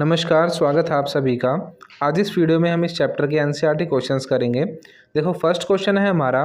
नमस्कार स्वागत है आप सभी का आज इस वीडियो में हम इस चैप्टर के एनसीईआरटी क्वेश्चंस e करेंगे देखो फर्स्ट क्वेश्चन है हमारा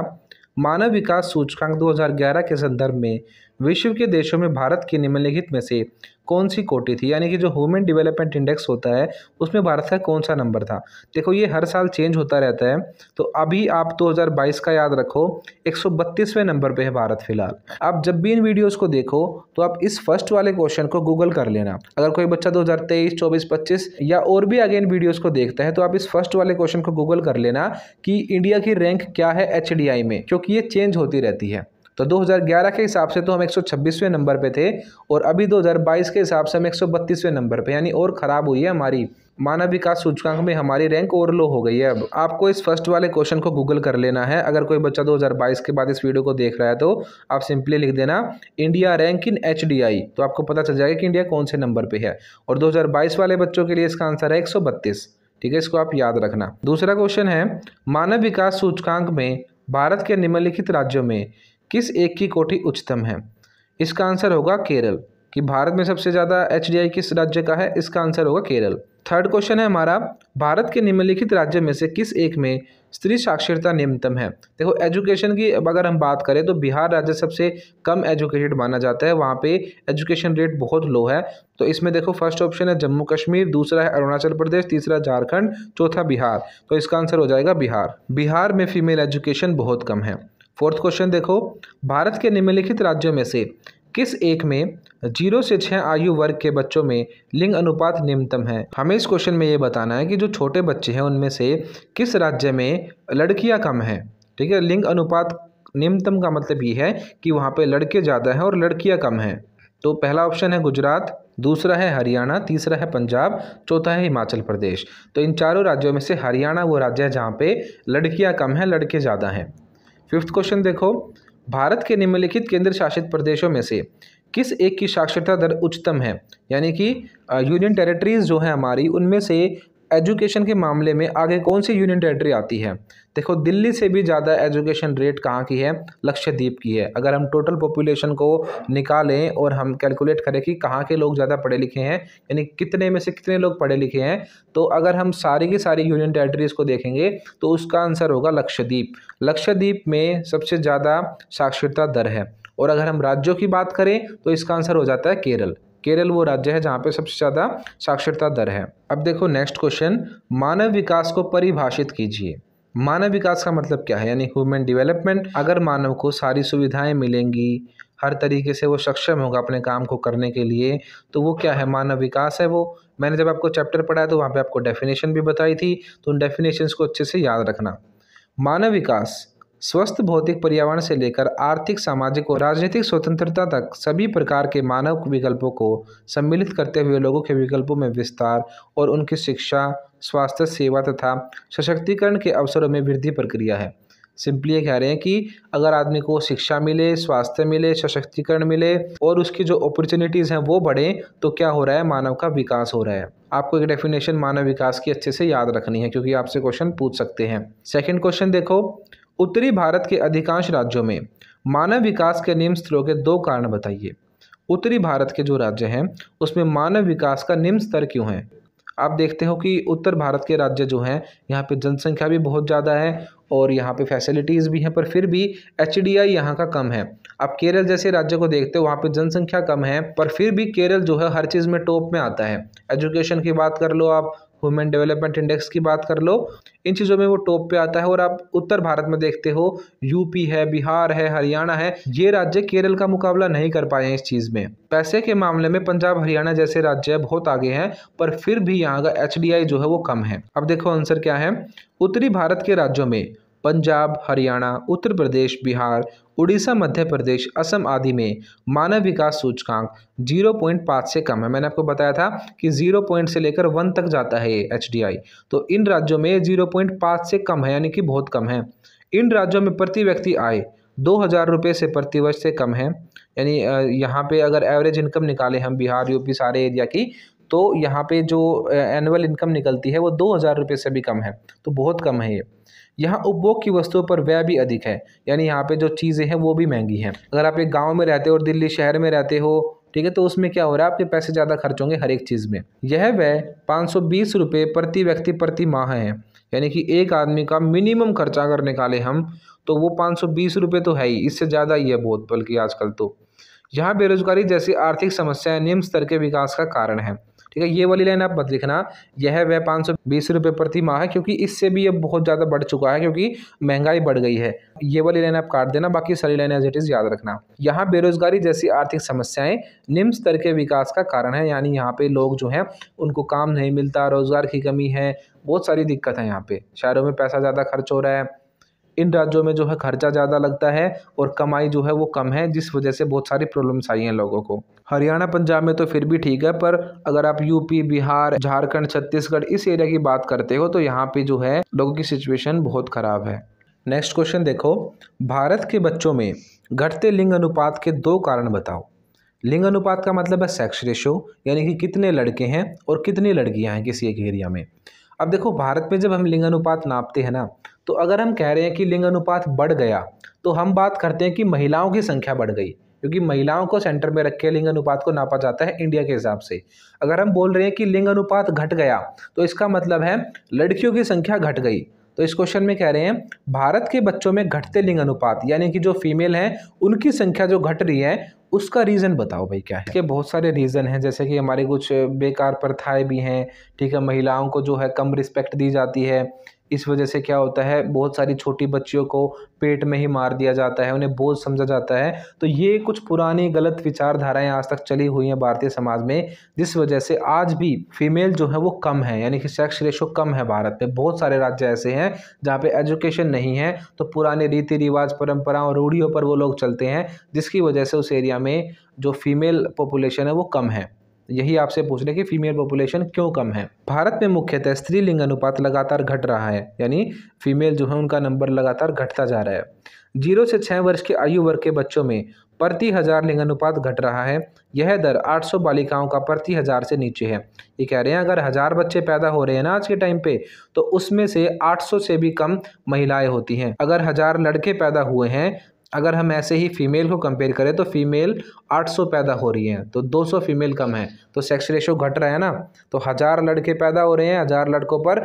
मानव विकास सूचकांक 2011 के संदर्भ में विश्व के देशों में भारत की निम्नलिखित में से कौन सी कोटी थी यानी कि जो ह्यूमन डेवलपमेंट इंडेक्स होता है उसमें भारत का कौन सा नंबर था देखो ये हर साल चेंज होता रहता है तो अभी आप 2022 का याद रखो 132वें नंबर पे है भारत फिलहाल आप जब भी इन वीडियोस को देखो तो आप इस फर्स्ट वाले क्वेश्चन को गूगल कर लेना अगर कोई बच्चा दो हज़ार तेईस या और भी आगे इन वीडियोज़ को देखता है तो आप इस फर्स्ट वाले क्वेश्चन को गूगल कर लेना कि इंडिया की रैंक क्या है एच में क्योंकि ये चेंज होती रहती है तो 2011 के हिसाब से तो हम 126वें नंबर पे थे और अभी 2022 के हिसाब से हम 132वें नंबर पे यानी और ख़राब हुई है हमारी मानव विकास सूचकांक में हमारी रैंक और लो हो गई है अब आपको इस फर्स्ट वाले क्वेश्चन को गूगल कर लेना है अगर कोई बच्चा 2022 के बाद इस वीडियो को देख रहा है तो आप सिंपली लिख देना इंडिया रैंक इन एच तो आपको पता चल जाएगा कि इंडिया कौन से नंबर पर है और दो वाले बच्चों के लिए इसका आंसर है एक ठीक है इसको आप याद रखना दूसरा क्वेश्चन है मानव विकास सूचकांक में भारत के निम्नलिखित राज्यों में किस एक की कोठी उच्चतम है इसका आंसर होगा केरल कि भारत में सबसे ज़्यादा एच किस राज्य का है इसका आंसर होगा केरल थर्ड क्वेश्चन है हमारा भारत के निम्नलिखित राज्य में से किस एक में स्त्री साक्षरता निम्नतम है देखो एजुकेशन की अगर हम बात करें तो बिहार राज्य सबसे कम एजुकेटेड माना जाता है वहाँ पे एजुकेशन रेट बहुत लो है तो इसमें देखो फर्स्ट ऑप्शन है जम्मू कश्मीर दूसरा है अरुणाचल प्रदेश तीसरा झारखंड चौथा बिहार तो इसका आंसर हो जाएगा बिहार बिहार में फीमेल एजुकेशन बहुत कम है फोर्थ क्वेश्चन देखो भारत के निम्नलिखित राज्यों में से किस एक में जीरो से छः आयु वर्ग के बच्चों में लिंग अनुपात निम्नतम है हमें इस क्वेश्चन में ये बताना है कि जो छोटे बच्चे हैं उनमें से किस राज्य में लड़कियां कम हैं ठीक है लिंग अनुपात निम्नतम का मतलब ये है कि वहाँ पे लड़के ज़्यादा हैं और लड़कियाँ कम हैं तो पहला ऑप्शन है गुजरात दूसरा है हरियाणा तीसरा है पंजाब चौथा है हिमाचल प्रदेश तो इन चारों राज्यों में से हरियाणा वो राज्य है जहाँ पे लड़कियाँ कम हैं लड़के ज़्यादा हैं फिफ्थ क्वेश्चन देखो भारत के निम्नलिखित केंद्र शासित प्रदेशों में से किस एक की साक्षरता दर उच्चतम है यानी कि यूनियन टेरिटरीज़ जो हैं हमारी उनमें से एजुकेशन के मामले में आगे कौन सी यूनियन टेरेटरी आती है देखो दिल्ली से भी ज़्यादा एजुकेशन रेट कहाँ की है लक्षद्वीप की है अगर हम टोटल पॉपुलेशन को निकालें और हम कैलकुलेट करें कि कहाँ के लोग ज़्यादा पढ़े लिखे हैं यानी कितने में से कितने लोग पढ़े लिखे हैं तो अगर हम सारी की सारी यूनियन टेरेटरीज़ को देखेंगे तो उसका आंसर होगा लक्षद्वीप लक्षद्वीप में सबसे ज़्यादा साक्षरता दर है और अगर हम राज्यों की बात करें तो इसका आंसर हो जाता है केरल केरल वो राज्य है जहाँ पे सबसे ज़्यादा साक्षरता दर है अब देखो नेक्स्ट क्वेश्चन मानव विकास को परिभाषित कीजिए मानव विकास का मतलब क्या है यानी ह्यूमन डेवलपमेंट अगर मानव को सारी सुविधाएं मिलेंगी हर तरीके से वो सक्षम होगा अपने काम को करने के लिए तो वो क्या है मानव विकास है वो मैंने जब आपको चैप्टर पढ़ाया तो वहाँ पे आपको डेफिनेशन भी बताई थी तो उन डेफिनेशंस को अच्छे से याद रखना मानव विकास स्वस्थ भौतिक पर्यावरण से लेकर आर्थिक सामाजिक और राजनीतिक स्वतंत्रता तक सभी प्रकार के मानव विकल्पों को सम्मिलित करते हुए लोगों के विकल्पों में विस्तार और उनकी शिक्षा स्वास्थ्य सेवा तथा सशक्तिकरण के अवसरों में वृद्धि प्रक्रिया है सिंपली ये कह रहे हैं कि अगर आदमी को शिक्षा मिले स्वास्थ्य मिले सशक्तिकरण मिले और उसकी जो अपॉर्चुनिटीज़ हैं वो बढ़ें तो क्या हो रहा है मानव का विकास हो रहा है आपको एक डेफिनेशन मानव विकास की अच्छे से याद रखनी है क्योंकि आपसे क्वेश्चन पूछ सकते हैं सेकंड क्वेश्चन देखो उत्तरी भारत के अधिकांश राज्यों में मानव विकास के निम्न स्तरों के दो कारण बताइए उत्तरी भारत के जो राज्य हैं उसमें मानव विकास का निम्न स्तर क्यों है आप देखते हो कि उत्तर भारत के राज्य जो हैं यहाँ पे जनसंख्या भी बहुत ज़्यादा है और यहाँ पे फैसिलिटीज़ भी हैं पर फिर भी एच डी आई यहाँ का कम है आप केरल जैसे राज्य को देखते हो वहाँ पे जनसंख्या कम है पर फिर भी केरल जो है हर चीज़ में टॉप में आता है एजुकेशन की बात कर लो आप वुमेन डेवलपमेंट इंडेक्स की बात कर लो इन चीज़ों में वो टॉप पे आता है और आप उत्तर भारत में देखते हो यूपी है बिहार है हरियाणा है ये राज्य केरल का मुकाबला नहीं कर पाए हैं इस चीज़ में पैसे के मामले में पंजाब हरियाणा जैसे राज्य बहुत आगे हैं पर फिर भी यहाँ का एच जो है वो कम है अब देखो आंसर क्या है उत्तरी भारत के राज्यों में पंजाब हरियाणा उत्तर प्रदेश बिहार उड़ीसा मध्य प्रदेश असम आदि में मानव विकास सूचकांक 0.5 से कम है मैंने आपको बताया था कि 0 पॉइंट से लेकर 1 तक जाता है एच तो इन राज्यों में 0.5 से कम है यानी कि बहुत कम है इन राज्यों में प्रति व्यक्ति आय दो हज़ार रुपये से प्रतिवर्ष से कम है यानी यहाँ पे अगर एवरेज इनकम निकालें हम बिहार यूपी सारे एरिया की तो यहाँ पे जो एनुअल इनकम निकलती है वो दो हज़ार रुपये से भी कम है तो बहुत कम है ये यहाँ उपभोग की वस्तुओं पर व्यय भी अधिक है यानी यहाँ पे जो चीज़ें हैं वो भी महंगी हैं अगर आप एक गाँव में रहते हो और दिल्ली शहर में रहते हो ठीक है तो उसमें क्या हो रहा है आपके पैसे ज़्यादा खर्च होंगे हर एक चीज़ में यह व्यय पाँच सौ बीस रुपये प्रति व्यक्ति प्रति माह है यानी कि एक आदमी का मिनिमम खर्चा अगर निकाले हम तो वो पाँच सौ बीस रुपये तो है ही इससे ज़्यादा ही है बहुत बल्कि आजकल तो यहाँ बेरोजगारी जैसी आर्थिक समस्याएं निम्न स्तर के विकास का कारण है ठीक है ये वाली लाइन आप मत लिखना यह वह पाँच सौ बीस रुपये प्रति माह है क्योंकि इससे भी अब बहुत ज़्यादा बढ़ चुका है क्योंकि महंगाई बढ़ गई है ये वाली लाइन आप काट देना बाकी सारी लाइन एज इट इज़ याद रखना यहाँ बेरोजगारी जैसी आर्थिक समस्याएं निम्न स्तर के विकास का कारण है यानी यहाँ पे लोग जो हैं उनको काम नहीं मिलता रोज़गार की कमी है बहुत सारी दिक्कत है यहाँ पे शहरों में पैसा ज़्यादा खर्च हो रहा है इन राज्यों में जो है खर्चा ज़्यादा लगता है और कमाई जो है वो कम है जिस वजह से बहुत सारी प्रॉब्लम्स आई हैं लोगों को हरियाणा पंजाब में तो फिर भी ठीक है पर अगर आप यूपी बिहार झारखंड छत्तीसगढ़ इस एरिया की बात करते हो तो यहाँ पे जो है लोगों की सिचुएशन बहुत ख़राब है नेक्स्ट क्वेश्चन देखो भारत के बच्चों में घटते लिंग अनुपात के दो कारण बताओ लिंग अनुपात का मतलब है सेक्स रेशो यानी कि कितने लड़के हैं और कितनी लड़कियां हैं किसी एक एरिया में अब देखो भारत में जब हम लिंग अनुपात नापते हैं ना तो अगर हम कह रहे हैं कि लिंग अनुपात बढ़ गया तो हम बात करते हैं कि महिलाओं की संख्या बढ़ गई क्योंकि महिलाओं को सेंटर में रख के लिंग अनुपात को नापा जाता है इंडिया के हिसाब से अगर हम बोल रहे हैं कि लिंग अनुपात घट गया तो इसका मतलब है लड़कियों की संख्या घट गई तो इस क्वेश्चन में कह रहे हैं भारत के बच्चों में घटते लिंग अनुपात यानी कि जो फीमेल हैं उनकी संख्या जो घट रही है उसका रीज़न बताओ भाई क्या है इसके बहुत सारे रीज़न हैं जैसे कि हमारे कुछ बेकार प्रथाएं भी हैं ठीक है महिलाओं को जो है कम रिस्पेक्ट दी जाती है इस वजह से क्या होता है बहुत सारी छोटी बच्चियों को पेट में ही मार दिया जाता है उन्हें बोझ समझा जाता है तो ये कुछ पुरानी गलत विचारधाराएं आज तक चली हुई हैं भारतीय समाज में जिस वजह से आज भी फीमेल जो है वो कम है यानी कि सेक्स रेशो कम है भारत में बहुत सारे राज्य ऐसे हैं जहाँ पर एजुकेशन नहीं है तो पुराने रीति रिवाज परम्पराओं रूढ़ियों पर वो लोग चलते हैं जिसकी वजह से उस एरिया में जो फीमेल पॉपुलेशन है वो कम है यही आपसे पूछ रहे कि फीमेल पॉपुलेशन क्यों कम है भारत में मुख्यतः स्त्रीलिंग अनुपात लगातार घट रहा है यानी फीमेल जो है उनका नंबर लगातार घटता जा रहा है जीरो से छः वर्ष के आयु वर्ग के बच्चों में प्रति हज़ार लिंग अनुपात घट रहा है यह दर 800 बालिकाओं का प्रति हज़ार से नीचे है ये कह रहे हैं अगर हज़ार बच्चे पैदा हो रहे हैं ना आज के टाइम पे तो उसमें से 800 से भी कम महिलाएं होती हैं अगर हज़ार लड़के पैदा हुए हैं अगर हम ऐसे ही फीमेल को कंपेयर करें तो फीमेल 800 पैदा हो रही हैं तो 200 फीमेल कम है तो सेक्स रेशो घट रहा है ना तो हज़ार लड़के पैदा हो रहे हैं हज़ार लड़कों पर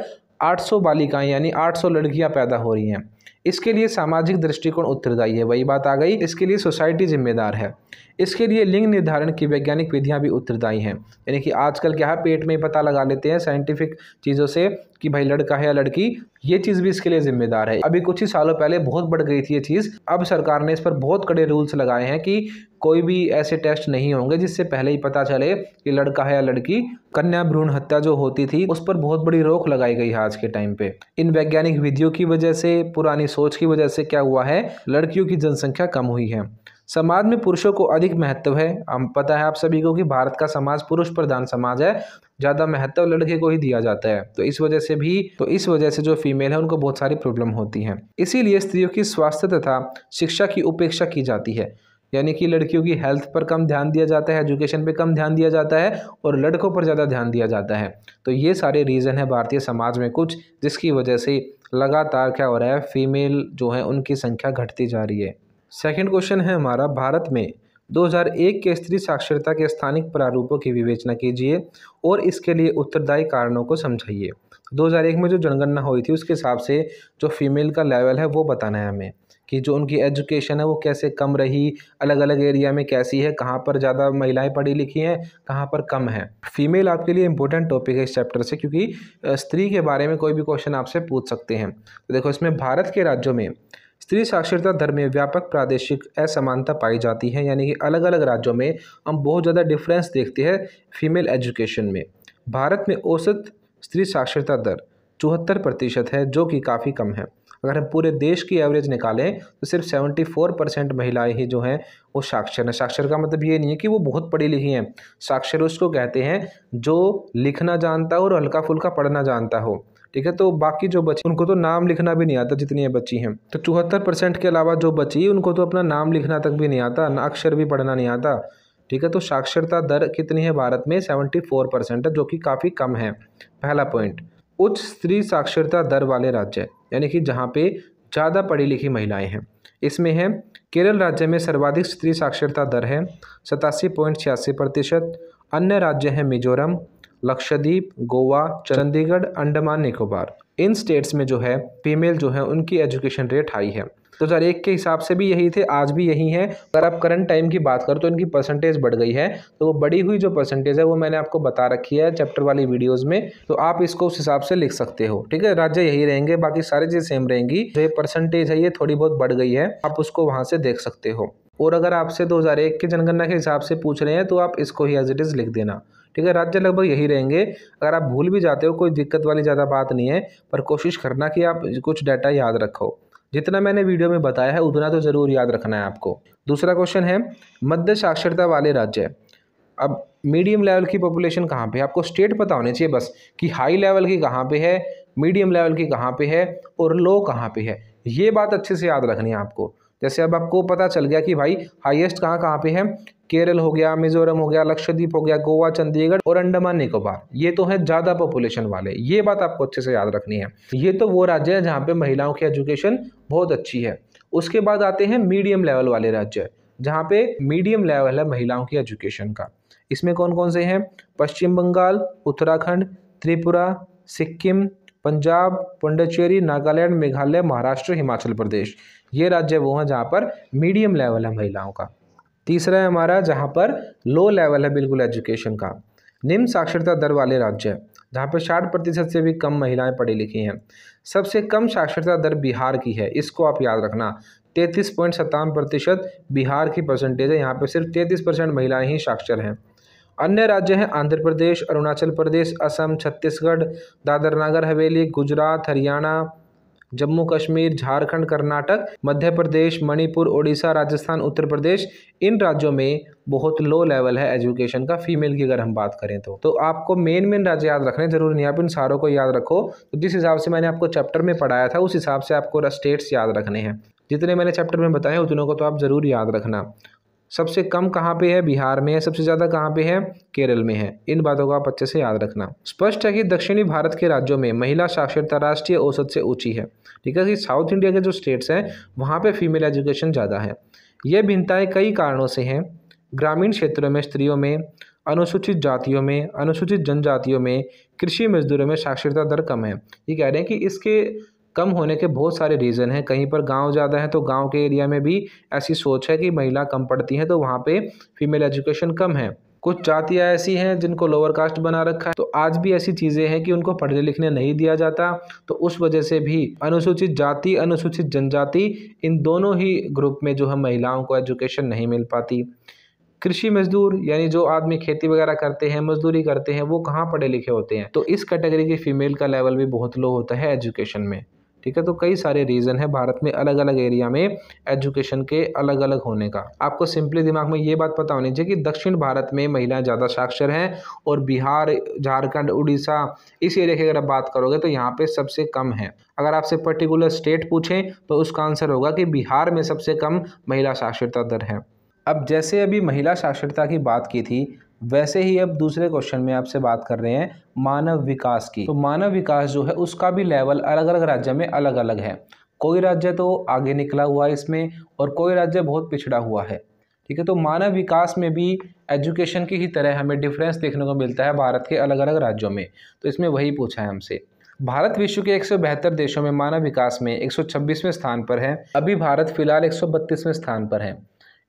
800 बालिकाएं यानी 800 लड़कियां पैदा हो रही हैं इसके लिए सामाजिक दृष्टिकोण उत्तरदायी है वही बात आ गई इसके लिए सोसाइटी जिम्मेदार है इसके लिए लिंग निर्धारण की वैज्ञानिक विधियाँ भी उत्तरदायी हैं यानी कि आजकल क्या है पेट में पता लगा लेते हैं साइंटिफिक चीज़ों से कि भाई लड़का है या लड़की ये चीज़ भी इसके लिए जिम्मेदार है अभी कुछ ही सालों पहले बहुत बढ़ गई थी ये चीज़ अब सरकार ने इस पर बहुत कड़े रूल्स लगाए हैं कि कोई भी ऐसे टेस्ट नहीं होंगे जिससे पहले ही पता चले कि लड़का है या लड़की कन्या भ्रूण हत्या जो होती थी उस पर बहुत बड़ी रोक लगाई गई है आज के टाइम पे इन वैज्ञानिक विधियों की वजह से पुरानी सोच की वजह से क्या हुआ है लड़कियों की जनसंख्या कम हुई है समाज में पुरुषों को अधिक महत्व है हम पता है आप सभी को कि भारत का समाज पुरुष प्रधान समाज है ज़्यादा महत्व लड़के को ही दिया जाता है तो इस वजह से भी तो इस वजह से जो फीमेल है उनको बहुत सारी प्रॉब्लम होती हैं इसीलिए स्त्रियों की स्वास्थ्य तथा शिक्षा की उपेक्षा की जाती है यानी कि लड़कियों की हेल्थ पर कम ध्यान दिया जाता है एजुकेशन पर कम ध्यान दिया जाता है और लड़कों पर ज़्यादा ध्यान दिया जाता है तो ये सारे रीज़न है भारतीय समाज में कुछ जिसकी वजह से लगातार क्या हो रहा है फीमेल जो है उनकी संख्या घटती जा रही है सेकंड क्वेश्चन है हमारा भारत में 2001 के स्त्री साक्षरता के स्थानिक प्रारूपों की विवेचना कीजिए और इसके लिए उत्तरदायी कारणों को समझाइए 2001 में जो जनगणना हुई थी उसके हिसाब से जो फीमेल का लेवल है वो बताना है हमें कि जो उनकी एजुकेशन है वो कैसे कम रही अलग अलग एरिया में कैसी है कहाँ पर ज़्यादा महिलाएं पढ़ी लिखी हैं कहाँ पर कम है फीमेल आपके लिए इंपॉर्टेंट टॉपिक है इस चैप्टर से क्योंकि स्त्री के बारे में कोई भी क्वेश्चन आपसे पूछ सकते हैं तो देखो इसमें भारत के राज्यों में स्त्री साक्षरता दर में व्यापक प्रादेशिक असमानता पाई जाती है यानी कि अलग अलग राज्यों में हम बहुत ज़्यादा डिफरेंस देखते हैं फीमेल एजुकेशन में भारत में औसत स्त्री साक्षरता दर चौहत्तर प्रतिशत है जो कि काफ़ी कम है अगर हम पूरे देश की एवरेज निकालें तो सिर्फ सेवेंटी फोर परसेंट महिलाएँ ही जो हैं वो साक्षर हैं साक्षर का मतलब ये नहीं है कि वो बहुत पढ़ी लिखी हैं साक्षर उसको कहते हैं जो लिखना जानता हो और हल्का फुल्का पढ़ना जानता हो ठीक है तो बाकी जो बची उनको तो नाम लिखना भी नहीं आता जितनी बची हैं तो चौहत्तर परसेंट के अलावा जो बची उनको तो अपना नाम लिखना तक भी नहीं आता ना अक्षर भी पढ़ना नहीं आता ठीक है तो साक्षरता दर कितनी है भारत में सेवेंटी फोर परसेंट है जो कि काफ़ी कम है पहला पॉइंट उच्च स्त्री साक्षरता दर वाले राज्य यानी कि जहाँ पे ज़्यादा पढ़ी लिखी महिलाएं हैं इसमें है केरल राज्य में सर्वाधिक स्त्री साक्षरता दर है सतासी पॉइंट छियासी प्रतिशत अन्य राज्य हैं मिजोरम लक्षद्वीप गोवा चंडीगढ़ अंडमान निकोबार इन स्टेट्स में जो है फीमेल जो है उनकी एजुकेशन रेट हाई है दो हजार एक के हिसाब से भी यही थे आज भी यही है अगर आप करंट टाइम की बात करो तो इनकी परसेंटेज बढ़ गई है तो वो बढ़ी हुई जो परसेंटेज है वो मैंने आपको बता रखी है चैप्टर वाली वीडियोस में तो आप इसको उस हिसाब से लिख सकते हो ठीक है राज्य यही रहेंगे बाकी सारी चीज़ सेम रहेंगी जो ये परसेंटेज है ये थोड़ी बहुत बढ़ गई है आप उसको वहाँ से देख सकते हो और अगर आपसे दो एक के जनगणना के हिसाब से पूछ रहे हैं तो आप इसको ही एज इट इज़ लिख देना ठीक है राज्य लगभग यही रहेंगे अगर आप भूल भी जाते हो कोई दिक्कत वाली ज़्यादा बात नहीं है पर कोशिश करना कि आप कुछ डाटा याद रखो जितना मैंने वीडियो में बताया है उतना तो ज़रूर याद रखना है आपको दूसरा क्वेश्चन है मध्य साक्षरता वाले राज्य अब मीडियम लेवल की पॉपुलेशन कहाँ पे है आपको स्टेट पता होने चाहिए बस कि हाई लेवल की कहाँ पे है मीडियम लेवल की कहाँ पे है और लो कहाँ पे है ये बात अच्छे से याद रखनी है आपको जैसे अब आपको पता चल गया कि भाई हाईएस्ट कहाँ कहाँ पे है केरल हो गया मिजोरम हो गया लक्षद्वीप हो गया गोवा चंडीगढ़ और अंडमान निकोबार ये तो है ज़्यादा पॉपुलेशन वाले ये बात आपको अच्छे से याद रखनी है ये तो वो राज्य है जहाँ पर महिलाओं की एजुकेशन बहुत अच्छी है उसके बाद आते हैं मीडियम लेवल वाले राज्य जहाँ पे मीडियम लेवल है महिलाओं की एजुकेशन का इसमें कौन कौन से हैं पश्चिम बंगाल उत्तराखंड त्रिपुरा सिक्किम पंजाब पुंडचेरी नागालैंड मेघालय महाराष्ट्र हिमाचल प्रदेश ये राज्य वो हैं जहाँ पर मीडियम लेवल है महिलाओं का तीसरा है हमारा जहाँ पर लो लेवल है बिल्कुल एजुकेशन का निम्न साक्षरता दर वाले राज्य जहाँ पर साठ प्रतिशत से भी कम महिलाएं पढ़ी लिखी हैं सबसे कम साक्षरता दर बिहार की है इसको आप याद रखना तैंतीस पॉइंट सत्तावन प्रतिशत बिहार की परसेंटेज है यहाँ पर सिर्फ तैंतीस परसेंट महिलाएँ ही साक्षर हैं अन्य राज्य हैं आंध्र प्रदेश अरुणाचल प्रदेश असम छत्तीसगढ़ दादर नागर हवेली गुजरात हरियाणा जम्मू कश्मीर झारखंड कर्नाटक मध्य प्रदेश मणिपुर ओडिशा राजस्थान उत्तर प्रदेश इन राज्यों में बहुत लो लेवल है एजुकेशन का फीमेल की अगर हम बात करें तो तो आपको मेन मेन राज्य याद रखने जरूर नहीं आप इन सारों को याद रखो तो जिस हिसाब से मैंने आपको चैप्टर में पढ़ाया था उस हिसाब से आपको स्टेट्स याद रखने हैं जितने मैंने चैप्टर में बताए उतनों को तो आप ज़रूर याद रखना सबसे कम कहाँ पे है बिहार में है सबसे ज़्यादा कहाँ पे है केरल में है इन बातों को आप अच्छे से याद रखना स्पष्ट है कि दक्षिणी भारत के राज्यों में महिला साक्षरता राष्ट्रीय औसत से ऊँची है ठीक है कि साउथ इंडिया के जो स्टेट्स हैं वहाँ पर फीमेल एजुकेशन ज़्यादा है यह भिन्नताएँ कई कारणों से हैं ग्रामीण क्षेत्रों में स्त्रियों में अनुसूचित जातियों में अनुसूचित जनजातियों में कृषि मजदूरों में साक्षरता दर कम है ये कह रहे हैं कि इसके कम होने के बहुत सारे रीज़न हैं कहीं पर गांव ज़्यादा है तो गांव के एरिया में भी ऐसी सोच है कि महिला कम पढ़ती हैं तो वहाँ पे फीमेल एजुकेशन कम है कुछ जातियाँ ऐसी हैं जिनको लोअर कास्ट बना रखा है तो आज भी ऐसी चीज़ें हैं कि उनको पढ़ने लिखने नहीं दिया जाता तो उस वजह से भी अनुसूचित जाति अनुसूचित जनजाति इन दोनों ही ग्रुप में जो है महिलाओं को एजुकेशन नहीं मिल पाती कृषि मजदूर यानी जो आदमी खेती वगैरह करते हैं मजदूरी करते हैं वो कहाँ पढ़े लिखे होते हैं तो इस कैटेगरी की फीमेल का लेवल भी बहुत लो होता है एजुकेशन में ठीक है तो कई सारे रीज़न है भारत में अलग अलग एरिया में एजुकेशन के अलग अलग होने का आपको सिंपली दिमाग में ये बात पता होनी चाहिए कि दक्षिण भारत में महिलाएं ज़्यादा साक्षर हैं और बिहार झारखंड उड़ीसा इस एरिया की अगर आप बात करोगे तो यहाँ पे सबसे कम है अगर आपसे पर्टिकुलर स्टेट पूछें तो उसका आंसर होगा कि बिहार में सबसे कम महिला साक्षरता दर है अब जैसे अभी महिला साक्षरता की बात की थी वैसे ही अब दूसरे क्वेश्चन में आपसे बात कर रहे हैं मानव विकास की तो मानव विकास जो है उसका भी लेवल अलग अलग राज्य में अलग अलग है कोई राज्य तो आगे निकला हुआ है इसमें और कोई राज्य बहुत पिछड़ा हुआ है ठीक है तो मानव विकास में भी एजुकेशन की ही तरह हमें डिफरेंस देखने को मिलता है भारत के अलग अलग राज्यों में तो इसमें वही पूछा है हमसे भारत विश्व के एक देशों में मानव विकास में 126वें स्थान पर है अभी भारत फिलहाल एक स्थान पर है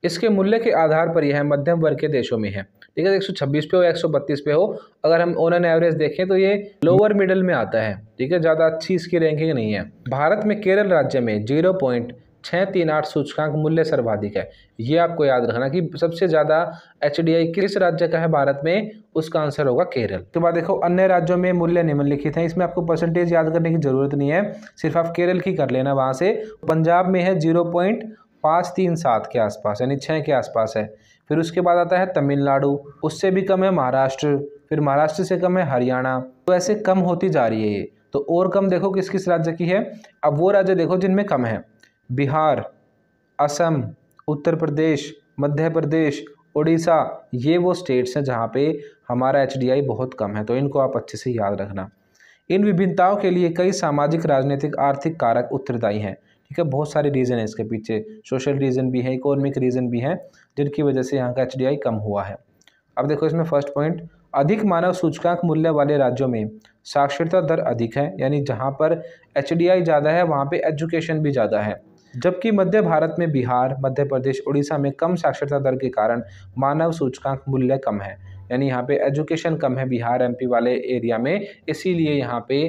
इसके मूल्य के आधार पर यह मध्यम वर्ग के देशों में है ठीक है एक सौ छब्बीस पे हो एक सौ बत्तीस पे हो अगर हम ऑन एन एवरेज देखें तो ये लोअर मिडल में आता है ठीक है ज़्यादा अच्छी इसकी रैंकिंग नहीं है भारत में केरल राज्य में जीरो पॉइंट छः तीन आठ सूचकांक मूल्य सर्वाधिक है ये आपको याद रखना कि सबसे ज़्यादा एच किस राज्य का है भारत में उसका आंसर होगा केरल तो बाद देखो अन्य राज्यों में मूल्य निम्नलिखित हैं इसमें आपको परसेंटेज याद करने की ज़रूरत नहीं है सिर्फ आप केरल की कर लेना वहाँ से पंजाब में है जीरो पॉइंट पाँच तीन सात के आसपास यानी छः के आसपास है फिर उसके बाद आता है तमिलनाडु उससे भी कम है महाराष्ट्र फिर महाराष्ट्र से कम है हरियाणा तो ऐसे कम होती जा रही है ये तो और कम देखो किस किस राज्य की है अब वो राज्य देखो जिनमें कम है बिहार असम उत्तर प्रदेश मध्य प्रदेश उड़ीसा ये वो स्टेट्स हैं जहाँ पे हमारा एच बहुत कम है तो इनको आप अच्छे से याद रखना इन विभिन्नताओं के लिए कई सामाजिक राजनीतिक आर्थिक कारक उत्तरदायी हैं ठीक है बहुत सारे रीज़न है इसके पीछे सोशल रीज़न भी है इकोनॉमिक रीज़न भी है जिनकी वजह से यहाँ का एच कम हुआ है अब देखो इसमें फर्स्ट पॉइंट अधिक मानव सूचकांक मूल्य वाले राज्यों में साक्षरता दर अधिक है यानी जहाँ पर एच ज़्यादा है वहाँ पर एजुकेशन भी ज़्यादा है जबकि मध्य भारत में बिहार मध्य प्रदेश उड़ीसा में कम साक्षरता दर के कारण मानव सूचकांक मूल्य कम है यानी यहाँ पे एजुकेशन कम है बिहार एमपी वाले एरिया में इसीलिए यहाँ पे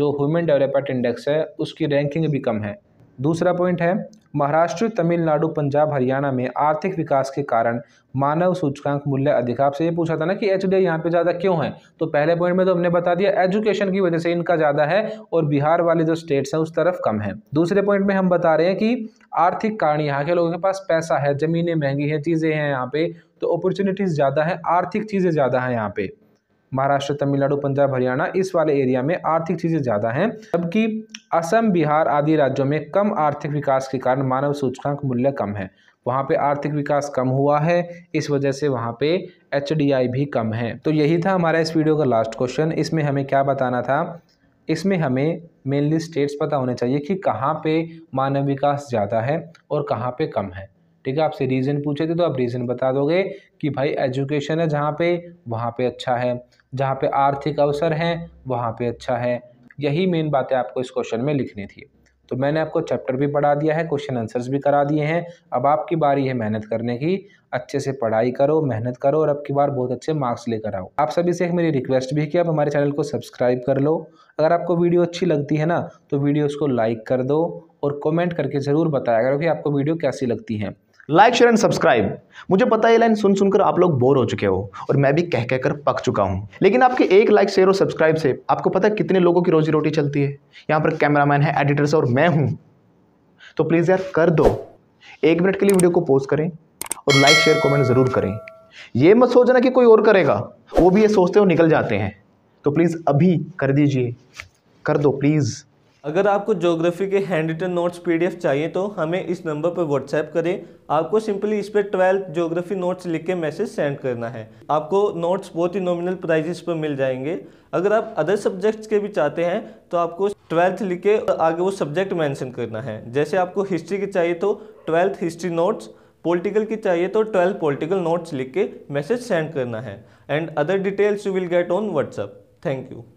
जो ह्यूमन डेवलपमेंट इंडेक्स है उसकी रैंकिंग भी कम है दूसरा पॉइंट है महाराष्ट्र तमिलनाडु पंजाब हरियाणा में आर्थिक विकास के कारण मानव सूचकांक मूल्य अधिक आपसे ये पूछा था ना कि एच डी यहाँ पर ज़्यादा क्यों है तो पहले पॉइंट में तो हमने बता दिया एजुकेशन की वजह से इनका ज़्यादा है और बिहार वाले जो स्टेट्स हैं उस तरफ कम है दूसरे पॉइंट में हम बता रहे हैं कि आर्थिक कारण यहाँ के लोगों के पास पैसा है ज़मीनें महंगी हैं चीज़ें हैं यहाँ पर तो अपॉर्चुनिटीज़ ज़्यादा है आर्थिक चीज़ें ज़्यादा हैं यहाँ पर महाराष्ट्र तमिलनाडु पंजाब हरियाणा इस वाले एरिया में आर्थिक चीज़ें ज़्यादा हैं जबकि असम बिहार आदि राज्यों में कम आर्थिक विकास के कारण मानव सूचकांक मूल्य कम है वहाँ पे आर्थिक विकास कम हुआ है इस वजह से वहाँ पे एच भी कम है तो यही था हमारा इस वीडियो का लास्ट क्वेश्चन इसमें हमें क्या बताना था इसमें हमें मेनली स्टेट्स पता होने चाहिए कि कहाँ पे मानव विकास ज़्यादा है और कहाँ पे कम है ठीक है आपसे रीज़न पूछे थे तो आप रीज़न बता दोगे कि भाई एजुकेशन है जहाँ पे वहाँ पे अच्छा है जहाँ पे आर्थिक अवसर हैं वहाँ पे अच्छा है यही मेन बातें आपको इस क्वेश्चन में लिखनी थी तो मैंने आपको चैप्टर भी पढ़ा दिया है क्वेश्चन आंसर्स भी करा दिए हैं अब आपकी बारी है मेहनत करने की अच्छे से पढ़ाई करो मेहनत करो और अब की बार बहुत अच्छे मार्क्स लेकर आओ आप सभी से एक मेरी रिक्वेस्ट भी है कि आप हमारे चैनल को सब्सक्राइब कर लो अगर आपको वीडियो अच्छी लगती है ना तो वीडियो उसको लाइक कर दो और कमेंट करके ज़रूर बताया करो कि आपको वीडियो कैसी लगती है लाइक शेयर एंड सब्सक्राइब मुझे पता है लाइन सुन सुनकर आप लोग बोर हो चुके हो और मैं भी कह कहकर पक चुका हूँ लेकिन आपके एक लाइक शेयर और सब्सक्राइब से आपको पता है कितने लोगों की रोजी रोटी चलती है यहाँ पर कैमरामैन है एडिटर्स और मैं हूँ तो प्लीज़ यार कर दो एक मिनट के लिए वीडियो को पोस्ट करें और लाइक शेयर कॉमेंट ज़रूर करें ये मत सोचना कि कोई और करेगा वो भी ये सोचते हो निकल जाते हैं तो प्लीज़ अभी कर दीजिए कर दो प्लीज़ अगर आपको जोग्राफी के हैंड रिटन नोट्स पीडीएफ चाहिए तो हमें इस नंबर पर व्हाट्सएप करें आपको सिंपली इस पर ट्वेल्थ जोग्राफी नोट्स लिख के मैसेज सेंड करना है आपको नोट्स बहुत ही नॉमिनल प्राइजेस पर मिल जाएंगे अगर आप अदर सब्जेक्ट्स के भी चाहते हैं तो आपको ट्वेल्थ लिख के आगे वो सब्जेक्ट मैंसन करना है जैसे आपको हिस्ट्री की चाहिए तो ट्वेल्थ हिस्ट्री नोट्स पॉलिटिकल की चाहिए तो ट्वेल्थ पॉलिटिकल नोट्स लिख के मैसेज सेंड करना है and other details you will get on WhatsApp thank you